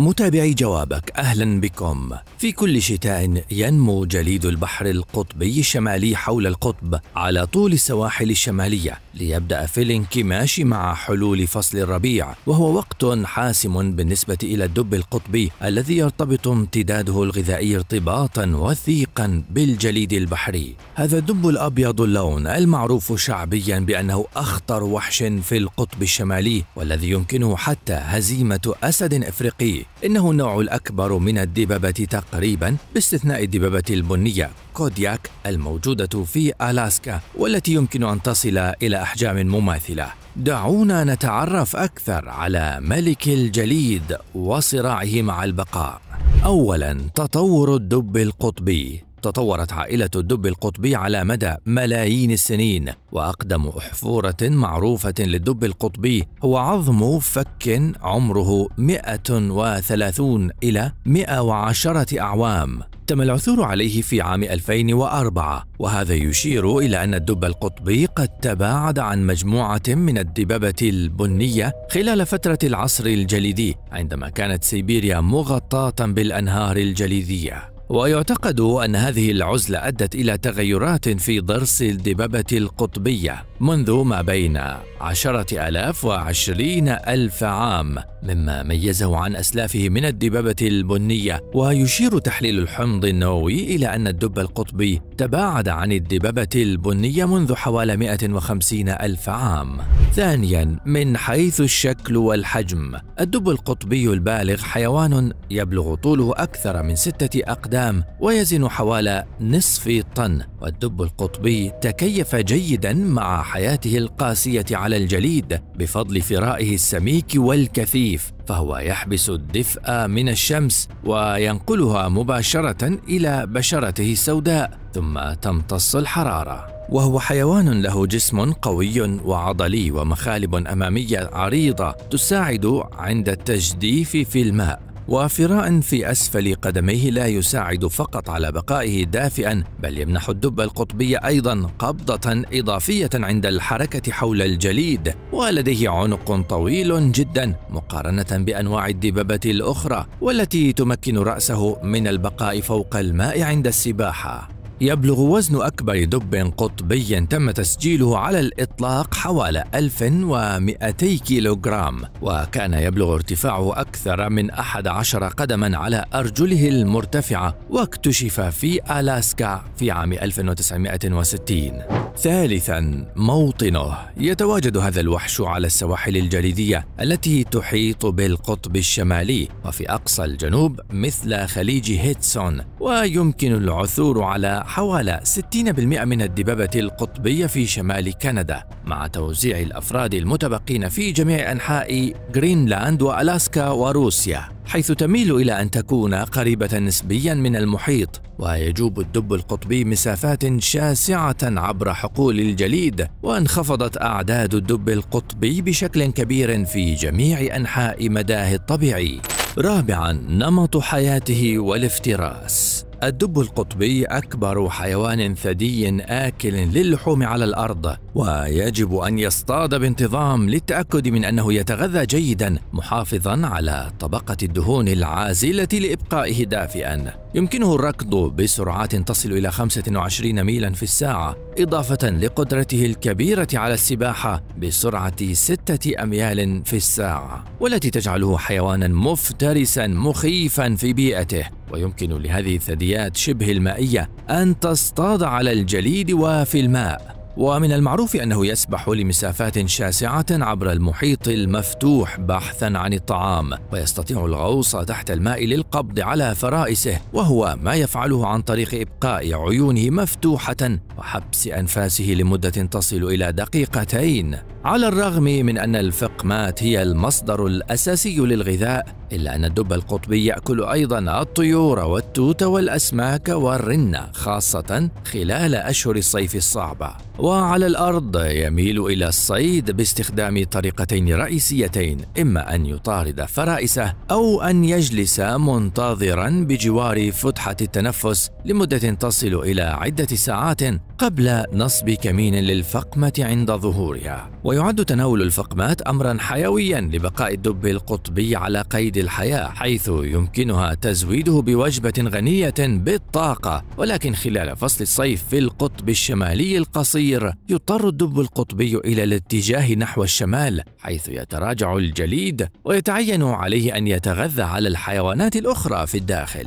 متابعي جوابك اهلا بكم. في كل شتاء ينمو جليد البحر القطبي الشمالي حول القطب على طول السواحل الشماليه ليبدا في الانكماش مع حلول فصل الربيع وهو وقت حاسم بالنسبه الى الدب القطبي الذي يرتبط امتداده الغذائي ارتباطا وثيقا بالجليد البحري. هذا الدب الابيض اللون المعروف شعبيا بانه اخطر وحش في القطب الشمالي والذي يمكنه حتى هزيمه اسد افريقي إنه النوع الأكبر من الدببة تقريبا باستثناء الدببة البنية كودياك الموجودة في ألاسكا والتي يمكن أن تصل إلى أحجام مماثلة دعونا نتعرف أكثر على ملك الجليد وصراعه مع البقاء أولا تطور الدب القطبي تطورت عائلة الدب القطبي على مدى ملايين السنين وأقدم أحفورة معروفة للدب القطبي هو عظم فك عمره 130 إلى 110 أعوام تم العثور عليه في عام 2004 وهذا يشير إلى أن الدب القطبي قد تباعد عن مجموعة من الدببة البنية خلال فترة العصر الجليدي عندما كانت سيبيريا مغطاة بالأنهار الجليدية ويعتقد أن هذه العزلة أدت إلى تغيرات في ضرس الدببة القطبية منذ ما بين عشرة ألاف وعشرين ألف عام مما ميزه عن أسلافه من الدبابة البنية ويشير تحليل الحمض النووي إلى أن الدب القطبي تباعد عن الدبابة البنية منذ حوالي 150 ألف عام ثانيا من حيث الشكل والحجم الدب القطبي البالغ حيوان يبلغ طوله أكثر من ستة أقدام ويزن حوالي نصف طن والدب القطبي تكيف جيدا مع حياته القاسية على الجليد بفضل فرائه السميك والكثير الرغيف فهو يحبس الدفء من الشمس وينقلها مباشرة إلى بشرته السوداء ثم تمتص الحرارة وهو حيوان له جسم قوي وعضلي ومخالب أمامية عريضة تساعد عند التجديف في الماء وفراء في أسفل قدميه لا يساعد فقط على بقائه دافئا بل يمنح الدب القطبي أيضا قبضة إضافية عند الحركة حول الجليد ولديه عنق طويل جدا مقارنة بأنواع الدببة الأخرى والتي تمكن رأسه من البقاء فوق الماء عند السباحة يبلغ وزن أكبر دب قطبي تم تسجيله على الإطلاق حوالي 1200 كيلوغرام وكان يبلغ ارتفاعه أكثر من 11 قدما على أرجله المرتفعة واكتشف في ألاسكا في عام 1960 ثالثا موطنه يتواجد هذا الوحش على السواحل الجليدية التي تحيط بالقطب الشمالي وفي أقصى الجنوب مثل خليج هيتسون ويمكن العثور على حوالي 60% من الدبابة القطبية في شمال كندا مع توزيع الأفراد المتبقين في جميع أنحاء غرينلاند وألاسكا وروسيا حيث تميل إلى أن تكون قريبة نسبيا من المحيط ويجوب الدب القطبي مسافات شاسعة عبر حقول الجليد وانخفضت أعداد الدب القطبي بشكل كبير في جميع أنحاء مداه الطبيعي رابعا نمط حياته والافتراس الدب القطبي أكبر حيوان ثدي آكل للحوم على الأرض ويجب أن يصطاد بانتظام للتأكد من أنه يتغذى جيدا محافظا على طبقة الدهون العازلة لإبقائه دافئا يمكنه الركض بسرعات تصل إلى 25 ميلا في الساعة إضافة لقدرته الكبيرة على السباحة بسرعة ستة أميال في الساعة والتي تجعله حيوانا مفترسا مخيفا في بيئته ويمكن لهذه الثدييات شبه المائية أن تصطاد على الجليد وفي الماء ومن المعروف أنه يسبح لمسافات شاسعة عبر المحيط المفتوح بحثا عن الطعام ويستطيع الغوص تحت الماء للقبض على فرائسه وهو ما يفعله عن طريق إبقاء عيونه مفتوحة وحبس أنفاسه لمدة تصل إلى دقيقتين على الرغم من أن الفقمات هي المصدر الأساسي للغذاء إلا أن الدب القطبي يأكل أيضا الطيور والتوت والأسماك والرنة خاصة خلال أشهر الصيف الصعبة وعلى الأرض يميل إلى الصيد باستخدام طريقتين رئيسيتين إما أن يطارد فرائسه أو أن يجلس منتظرا بجوار فتحة التنفس لمدة تصل إلى عدة ساعات قبل نصب كمين للفقمة عند ظهورها ويعد تناول الفقمات أمرا حيويا لبقاء الدب القطبي على قيد الحياة حيث يمكنها تزويده بوجبة غنية بالطاقة ولكن خلال فصل الصيف في القطب الشمالي القصير يضطر الدب القطبي إلى الاتجاه نحو الشمال حيث يتراجع الجليد ويتعين عليه أن يتغذى على الحيوانات الأخرى في الداخل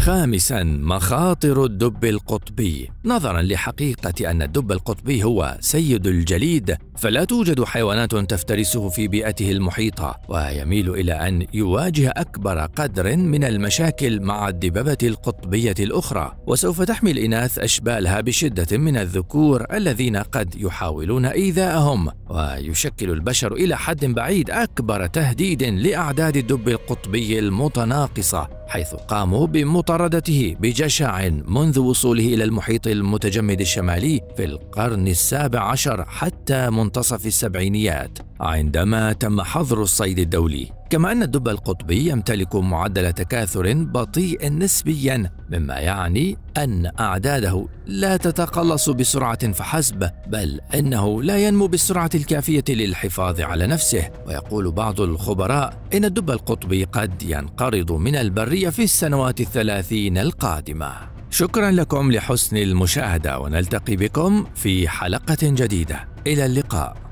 خامسا مخاطر الدب القطبي نظرا لحقيقة أن الدب القطبي هو سيد الجليد فلا توجد حيوانات تفترسه في بيئته المحيطة ويميل إلى أن يواجه أكبر قدر من المشاكل مع الدببة القطبية الأخرى وسوف تحمي الإناث أشبالها بشدة من الذكور الذين قد يحاولون إيذاءهم ويشكل البشر إلى حد بعيد أكبر تهديد لأعداد الدب القطبي المتناقصة حيث قاموا بمطاردته بجشع منذ وصوله إلى المحيط المتجمد الشمالي في القرن السابع عشر حتى منتصف السبعينيات عندما تم حظر الصيد الدولي كما أن الدب القطبي يمتلك معدل تكاثر بطيء نسبيا مما يعني أن أعداده لا تتقلص بسرعة فحسب بل إنه لا ينمو بالسرعة الكافية للحفاظ على نفسه ويقول بعض الخبراء إن الدب القطبي قد ينقرض من البرية في السنوات الثلاثين القادمة شكرا لكم لحسن المشاهدة ونلتقي بكم في حلقة جديدة إلى اللقاء